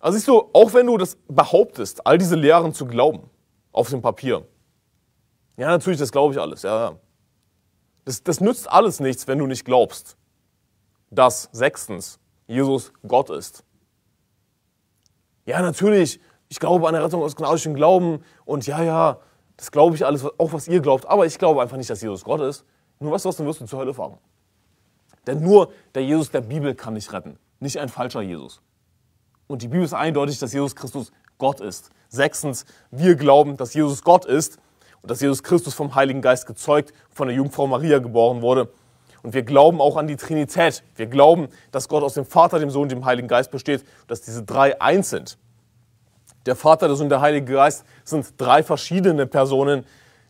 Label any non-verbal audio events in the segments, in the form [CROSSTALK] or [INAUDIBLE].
Also siehst du, auch wenn du das behauptest, all diese Lehren zu glauben, auf dem Papier. Ja, natürlich, das glaube ich alles, ja, ja. Das, das nützt alles nichts, wenn du nicht glaubst, dass sechstens Jesus Gott ist. Ja, natürlich, ich glaube an der Rettung aus gnadischem Glauben und ja, ja, das glaube ich alles, auch was ihr glaubt, aber ich glaube einfach nicht, dass Jesus Gott ist. Nur weißt du was, dann wirst du zur Hölle fahren. Denn nur der Jesus der Bibel kann dich retten, nicht ein falscher Jesus. Und die Bibel ist eindeutig, dass Jesus Christus Gott ist. Sechstens, wir glauben, dass Jesus Gott ist und dass Jesus Christus vom Heiligen Geist gezeugt, von der Jungfrau Maria geboren wurde. Und wir glauben auch an die Trinität. Wir glauben, dass Gott aus dem Vater, dem Sohn und dem Heiligen Geist besteht, dass diese drei eins sind. Der Vater, der Sohn und der Heilige Geist sind drei verschiedene Personen.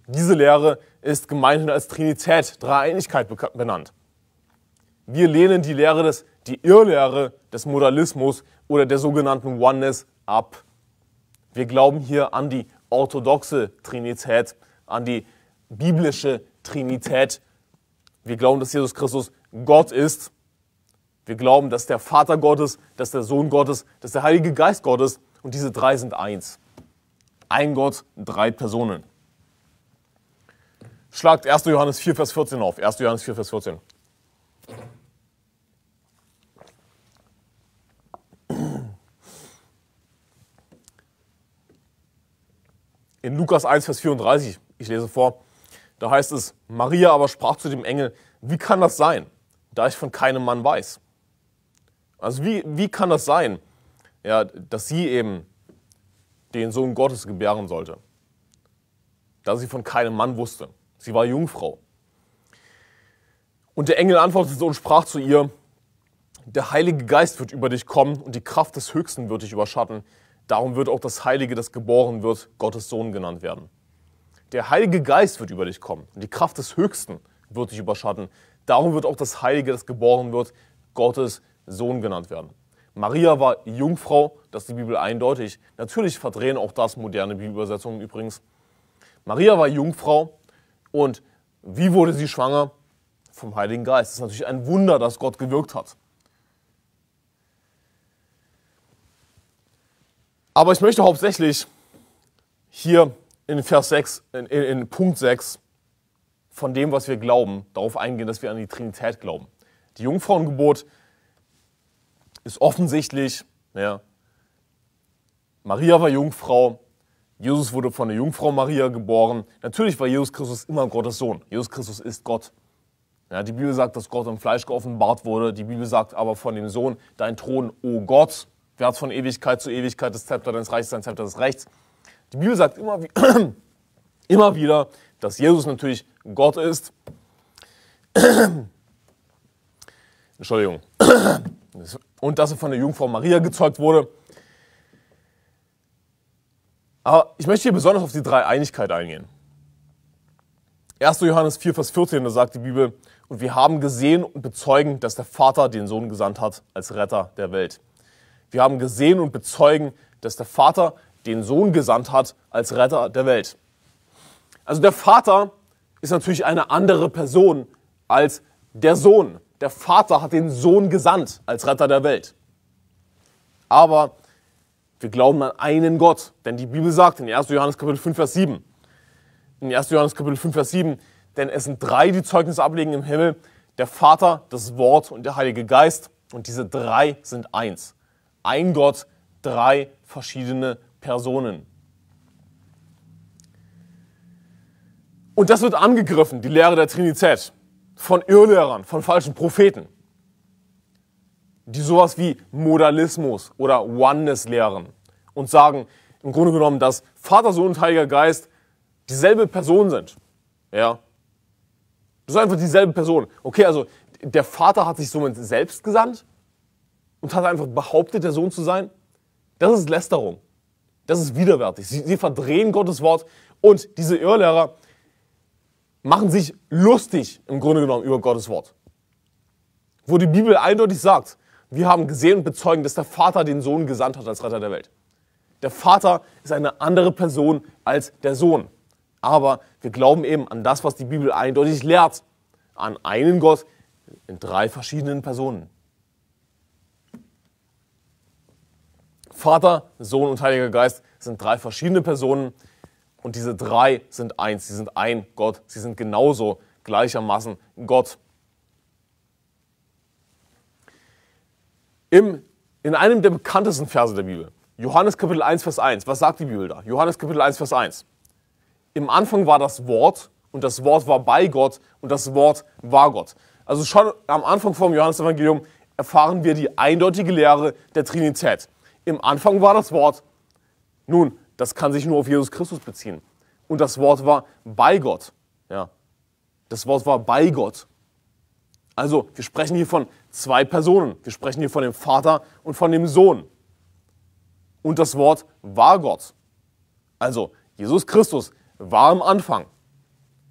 Diese Lehre ist gemeinhin als Trinität, Dreieinigkeit benannt. Wir lehnen die Lehre des, die Irrlehre des Modalismus oder der sogenannten Oneness ab. Wir glauben hier an die orthodoxe Trinität, an die biblische Trinität. Wir glauben, dass Jesus Christus Gott ist. Wir glauben, dass der Vater Gottes, dass der Sohn Gottes, dass der Heilige Geist Gottes und diese drei sind eins. Ein Gott, drei Personen. Schlagt 1. Johannes 4, Vers 14 auf. 1. Johannes 4, Vers 14. in Lukas 1, Vers 34. Ich lese vor. Da heißt es, Maria aber sprach zu dem Engel, wie kann das sein, da ich von keinem Mann weiß? Also wie, wie kann das sein, ja, dass sie eben den Sohn Gottes gebären sollte? Da sie von keinem Mann wusste. Sie war Jungfrau. Und der Engel antwortete und sprach zu ihr, der Heilige Geist wird über dich kommen und die Kraft des Höchsten wird dich überschatten. Darum wird auch das Heilige, das geboren wird, Gottes Sohn genannt werden. Der Heilige Geist wird über dich kommen und die Kraft des Höchsten wird dich überschatten. Darum wird auch das Heilige, das geboren wird, Gottes Sohn genannt werden. Maria war Jungfrau, das ist die Bibel eindeutig. Natürlich verdrehen auch das moderne Bibelübersetzungen übrigens. Maria war Jungfrau und wie wurde sie schwanger? Vom Heiligen Geist. Das ist natürlich ein Wunder, dass Gott gewirkt hat. Aber ich möchte hauptsächlich hier in Vers 6, in, in Punkt 6 von dem, was wir glauben, darauf eingehen, dass wir an die Trinität glauben. Die Jungfrauengeburt ist offensichtlich, ja, Maria war Jungfrau, Jesus wurde von der Jungfrau Maria geboren. Natürlich war Jesus Christus immer Gottes Sohn. Jesus Christus ist Gott. Ja, die Bibel sagt, dass Gott im Fleisch geoffenbart wurde. Die Bibel sagt aber von dem Sohn, dein Thron, o oh Gott, Wert von Ewigkeit zu Ewigkeit das Zepter deines Reiches, sein Zepter des Rechts. Die Bibel sagt immer, wie, [CLEARS THROAT] immer wieder, dass Jesus natürlich Gott ist. [CLEARS THROAT] Entschuldigung. [CLEARS THROAT] Und dass er von der Jungfrau Maria gezeugt wurde. Aber ich möchte hier besonders auf die Dreieinigkeit eingehen. 1. Johannes 4, Vers 14, da sagt die Bibel, und wir haben gesehen und bezeugen, dass der Vater den Sohn gesandt hat als Retter der Welt. Wir haben gesehen und bezeugen, dass der Vater den Sohn gesandt hat als Retter der Welt. Also der Vater ist natürlich eine andere Person als der Sohn. Der Vater hat den Sohn gesandt als Retter der Welt. Aber wir glauben an einen Gott, denn die Bibel sagt in 1. Johannes Kapitel 5, Vers 7, in 1. Johannes Kapitel 5, Vers 7, denn es sind drei, die Zeugnis ablegen im Himmel, der Vater, das Wort und der Heilige Geist. Und diese drei sind eins ein Gott, drei verschiedene Personen. Und das wird angegriffen, die Lehre der Trinität, von Irrlehrern, von falschen Propheten, die sowas wie Modalismus oder Oneness lehren und sagen im Grunde genommen, dass Vater, Sohn und Heiliger Geist dieselbe Person sind. Ja? Das ist einfach dieselbe Person. Okay, also der Vater hat sich somit selbst gesandt und hat einfach behauptet, der Sohn zu sein, das ist Lästerung. Das ist widerwärtig. Sie, sie verdrehen Gottes Wort und diese Irrlehrer machen sich lustig im Grunde genommen über Gottes Wort. Wo die Bibel eindeutig sagt, wir haben gesehen und bezeugen, dass der Vater den Sohn gesandt hat als Retter der Welt. Der Vater ist eine andere Person als der Sohn. Aber wir glauben eben an das, was die Bibel eindeutig lehrt. An einen Gott in drei verschiedenen Personen. Vater, Sohn und Heiliger Geist sind drei verschiedene Personen und diese drei sind eins. Sie sind ein Gott. Sie sind genauso gleichermaßen Gott. Im, in einem der bekanntesten Verse der Bibel, Johannes Kapitel 1, Vers 1, was sagt die Bibel da? Johannes Kapitel 1, Vers 1. Im Anfang war das Wort und das Wort war bei Gott und das Wort war Gott. Also schon am Anfang vom Johannes Evangelium erfahren wir die eindeutige Lehre der Trinität. Im Anfang war das Wort. Nun, das kann sich nur auf Jesus Christus beziehen. Und das Wort war bei Gott. Ja. Das Wort war bei Gott. Also, wir sprechen hier von zwei Personen. Wir sprechen hier von dem Vater und von dem Sohn. Und das Wort war Gott. Also, Jesus Christus war am Anfang.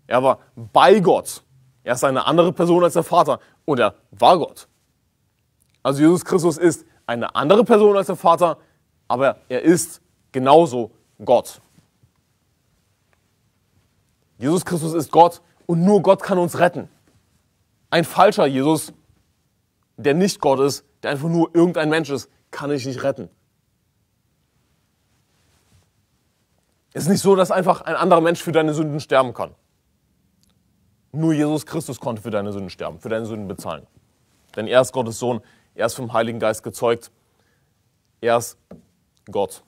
Er war bei Gott. Er ist eine andere Person als der Vater und er war Gott. Also Jesus Christus ist eine andere Person als der Vater, aber er ist genauso Gott. Jesus Christus ist Gott und nur Gott kann uns retten. Ein falscher Jesus, der nicht Gott ist, der einfach nur irgendein Mensch ist, kann ich nicht retten. Es ist nicht so, dass einfach ein anderer Mensch für deine Sünden sterben kann. Nur Jesus Christus konnte für deine Sünden sterben, für deine Sünden bezahlen. Denn er ist Gottes Sohn, er ist vom Heiligen Geist gezeugt. Er ist Gott.